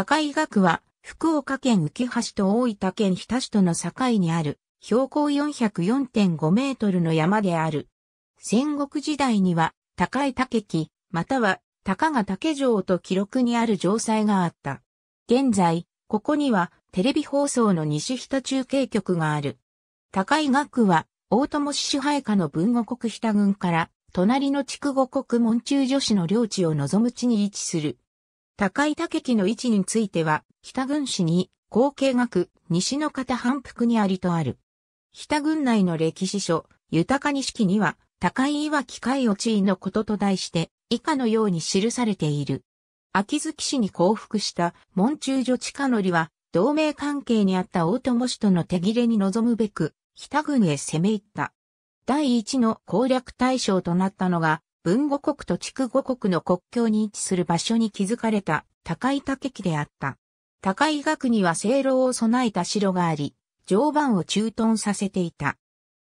高井学は、福岡県浮橋と大分県日田市との境にある、標高404.5メートルの山である。戦国時代には、高井武木、または、高賀竹城と記録にある城塞があった。現在、ここには、テレビ放送の西日田中継局がある。高井学は、大友市支配下の文後国日田郡から、隣の筑後国門中女子の領地を望む地に位置する。高井武記の位置については、北軍市に、後継学、西の方反復にありとある。北軍内の歴史書、豊か錦には、高井岩木海を地位のことと題して、以下のように記されている。秋月氏に降伏した、門中女地下のりは、同盟関係にあった大友氏との手切れに臨むべく、北軍へ攻め入った。第一の攻略対象となったのが、文語国と筑五国の国境に位置する場所に築かれた高井竹木であった。高井学には聖楼を備えた城があり、常磐を駐屯させていた。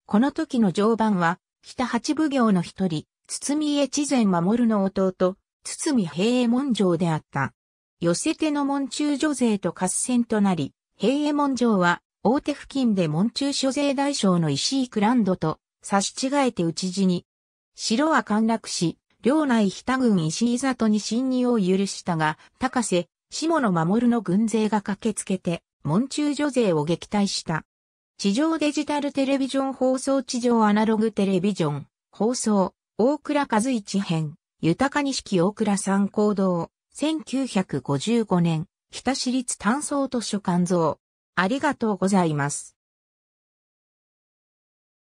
この時の常磐は、北八奉行の一人、堤江知前守の弟、堤平衛門城であった。寄せての門中女税と合戦となり、平衛門城は、大手付近で門中所税大将の石井クランドと、差し違えて討ち死に、城は陥落し、領内北軍石井里に侵入を許したが、高瀬、下野守の軍勢が駆けつけて、門中女勢を撃退した。地上デジタルテレビジョン放送地上アナログテレビジョン、放送、大倉和一編、豊か錦大倉参考堂、1955年、北市立単層図書館像。ありがとうございます。